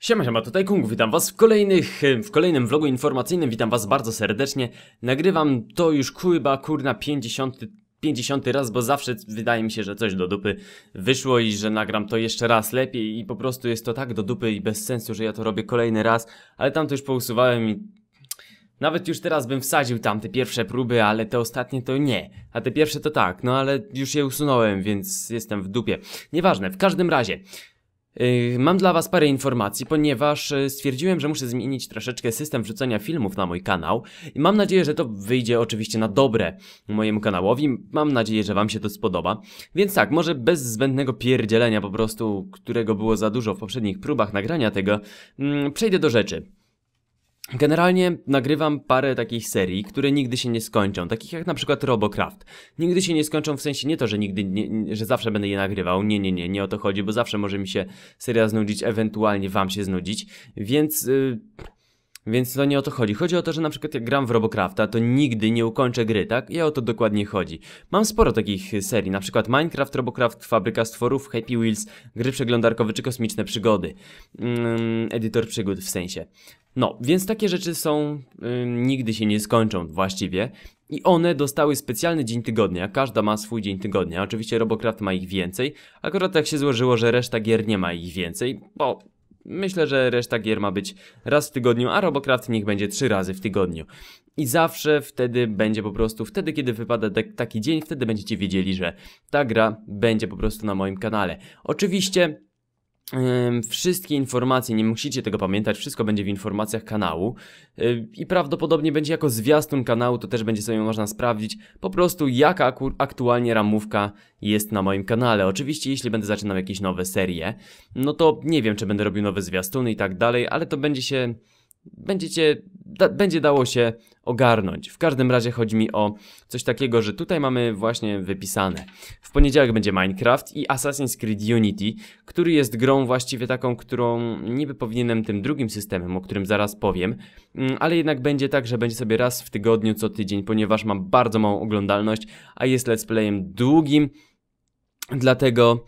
Siema, siema, tutaj Kung, witam was w kolejnych, e, w kolejnym vlogu informacyjnym, witam was bardzo serdecznie Nagrywam to już chyba, kurna, 50, 50 raz, bo zawsze wydaje mi się, że coś do dupy wyszło i że nagram to jeszcze raz lepiej I po prostu jest to tak do dupy i bez sensu, że ja to robię kolejny raz Ale tam to już pousuwałem i nawet już teraz bym wsadził tam te pierwsze próby, ale te ostatnie to nie. A te pierwsze to tak, no ale już je usunąłem, więc jestem w dupie. Nieważne, w każdym razie. Yy, mam dla Was parę informacji, ponieważ yy, stwierdziłem, że muszę zmienić troszeczkę system wrzucania filmów na mój kanał. Mam nadzieję, że to wyjdzie oczywiście na dobre mojemu kanałowi. Mam nadzieję, że Wam się to spodoba. Więc tak, może bez zbędnego pierdzielenia po prostu, którego było za dużo w poprzednich próbach nagrania tego, mm, przejdę do rzeczy. Generalnie nagrywam parę takich serii, które nigdy się nie skończą, takich jak na przykład Robocraft. Nigdy się nie skończą w sensie nie to, że nigdy, nie, że zawsze będę je nagrywał, nie, nie, nie, nie o to chodzi, bo zawsze może mi się seria znudzić, ewentualnie wam się znudzić, więc... Yy... Więc to nie o to chodzi. Chodzi o to, że na przykład jak gram w Robocrafta, to nigdy nie ukończę gry, tak? I o to dokładnie chodzi. Mam sporo takich serii, na przykład Minecraft, Robocraft, Fabryka Stworów, Happy Wheels, gry przeglądarkowe czy kosmiczne przygody. Mm, edytor przygód w sensie. No, więc takie rzeczy są, yy, nigdy się nie skończą właściwie. I one dostały specjalny dzień tygodnia, każda ma swój dzień tygodnia. Oczywiście Robocraft ma ich więcej, akurat tak się złożyło, że reszta gier nie ma ich więcej, bo myślę, że reszta gier ma być raz w tygodniu, a Robocraft niech będzie trzy razy w tygodniu. I zawsze wtedy będzie po prostu, wtedy kiedy wypada tak, taki dzień, wtedy będziecie wiedzieli, że ta gra będzie po prostu na moim kanale. Oczywiście Wszystkie informacje, nie musicie tego pamiętać, wszystko będzie w informacjach kanału i prawdopodobnie będzie jako zwiastun kanału, to też będzie sobie można sprawdzić po prostu jaka aktualnie ramówka jest na moim kanale. Oczywiście jeśli będę zaczynał jakieś nowe serie, no to nie wiem czy będę robił nowe zwiastuny i tak dalej, ale to będzie się będziecie, da, będzie dało się ogarnąć. W każdym razie chodzi mi o coś takiego, że tutaj mamy właśnie wypisane. W poniedziałek będzie Minecraft i Assassin's Creed Unity, który jest grą właściwie taką, którą niby powinienem tym drugim systemem, o którym zaraz powiem, mm, ale jednak będzie tak, że będzie sobie raz w tygodniu co tydzień, ponieważ mam bardzo małą oglądalność, a jest let's playem długim, dlatego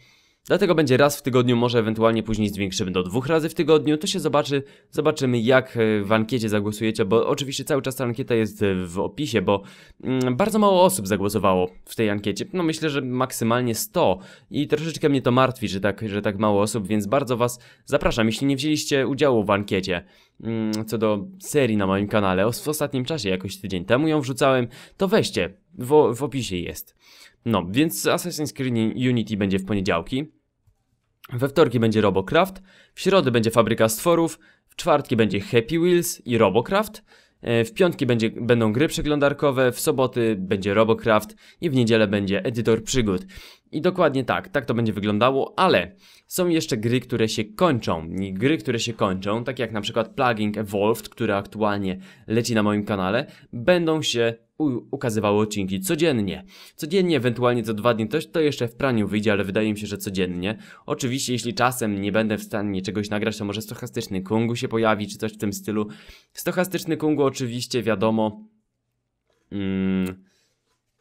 Dlatego będzie raz w tygodniu, może ewentualnie później zwiększymy do dwóch razy w tygodniu, to się zobaczy, zobaczymy jak e, w ankiecie zagłosujecie, bo oczywiście cały czas ta ankieta jest e, w opisie, bo mm, bardzo mało osób zagłosowało w tej ankiecie, no myślę, że maksymalnie 100 i troszeczkę mnie to martwi, że tak, że tak mało osób, więc bardzo was zapraszam, jeśli nie wzięliście udziału w ankiecie mm, co do serii na moim kanale, w ostatnim czasie, jakoś tydzień temu ją wrzucałem, to weźcie, w, w opisie jest. No, więc Assassin's Creed Unity będzie w poniedziałki. We wtorki będzie Robocraft, w środę będzie Fabryka Stworów, w czwartki będzie Happy Wheels i Robocraft, e, w piątki będzie, będą gry przeglądarkowe, w soboty będzie Robocraft i w niedzielę będzie Edytor Przygód. I dokładnie tak, tak to będzie wyglądało, ale są jeszcze gry, które się kończą. I gry, które się kończą, tak jak na przykład Evolved, które aktualnie leci na moim kanale, będą się ukazywały odcinki codziennie. Codziennie, ewentualnie co dwa dni, to, to jeszcze w praniu wyjdzie, ale wydaje mi się, że codziennie. Oczywiście, jeśli czasem nie będę w stanie czegoś nagrać, to może stochastyczny kungu się pojawi, czy coś w tym stylu. Stochastyczny kungu oczywiście, wiadomo... Mm,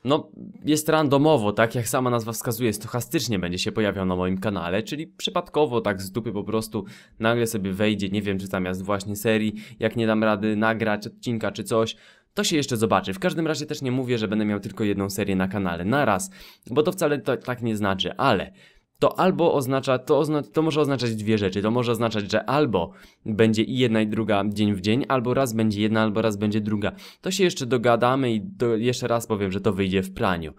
no, jest randomowo, tak jak sama nazwa wskazuje, stochastycznie będzie się pojawiał na moim kanale, czyli przypadkowo, tak z dupy po prostu nagle sobie wejdzie, nie wiem czy zamiast właśnie serii, jak nie dam rady nagrać odcinka czy coś, to się jeszcze zobaczy. W każdym razie też nie mówię, że będę miał tylko jedną serię na kanale na raz, bo to wcale to, tak nie znaczy, ale to albo oznacza, to, ozna to może oznaczać dwie rzeczy. To może oznaczać, że albo będzie i jedna i druga dzień w dzień, albo raz będzie jedna, albo raz będzie druga. To się jeszcze dogadamy i do jeszcze raz powiem, że to wyjdzie w praniu.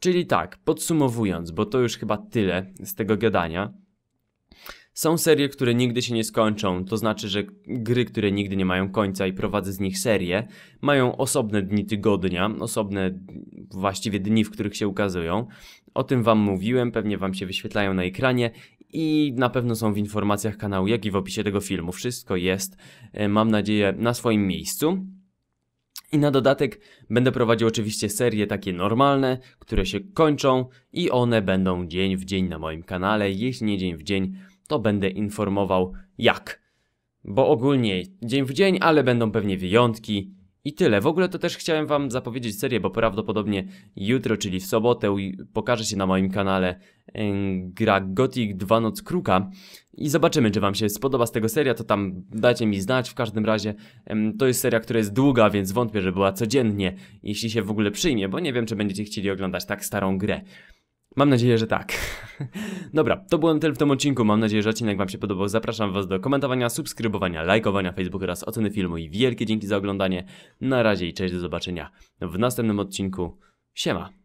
Czyli tak, podsumowując, bo to już chyba tyle z tego gadania. Są serie, które nigdy się nie skończą, to znaczy, że gry, które nigdy nie mają końca i prowadzę z nich serię, mają osobne dni tygodnia, osobne właściwie dni, w których się ukazują. O tym wam mówiłem, pewnie wam się wyświetlają na ekranie i na pewno są w informacjach kanału, jak i w opisie tego filmu. Wszystko jest, e, mam nadzieję, na swoim miejscu. I na dodatek będę prowadził oczywiście serie takie normalne, które się kończą i one będą dzień w dzień na moim kanale, jeśli nie dzień w dzień to będę informował jak. Bo ogólnie dzień w dzień, ale będą pewnie wyjątki i tyle. W ogóle to też chciałem wam zapowiedzieć serię, bo prawdopodobnie jutro, czyli w sobotę pokaże się na moim kanale gra Gothic 2 Noc Kruka i zobaczymy, czy wam się spodoba z tego seria, to tam dajcie mi znać. W każdym razie to jest seria, która jest długa, więc wątpię, że była codziennie, jeśli się w ogóle przyjmie, bo nie wiem, czy będziecie chcieli oglądać tak starą grę. Mam nadzieję, że tak. Dobra, to ten tyle w tym odcinku. Mam nadzieję, że odcinek Wam się podobał. Zapraszam Was do komentowania, subskrybowania, lajkowania Facebooka oraz oceny filmu. I wielkie dzięki za oglądanie. Na razie i cześć, do zobaczenia w następnym odcinku. Siema.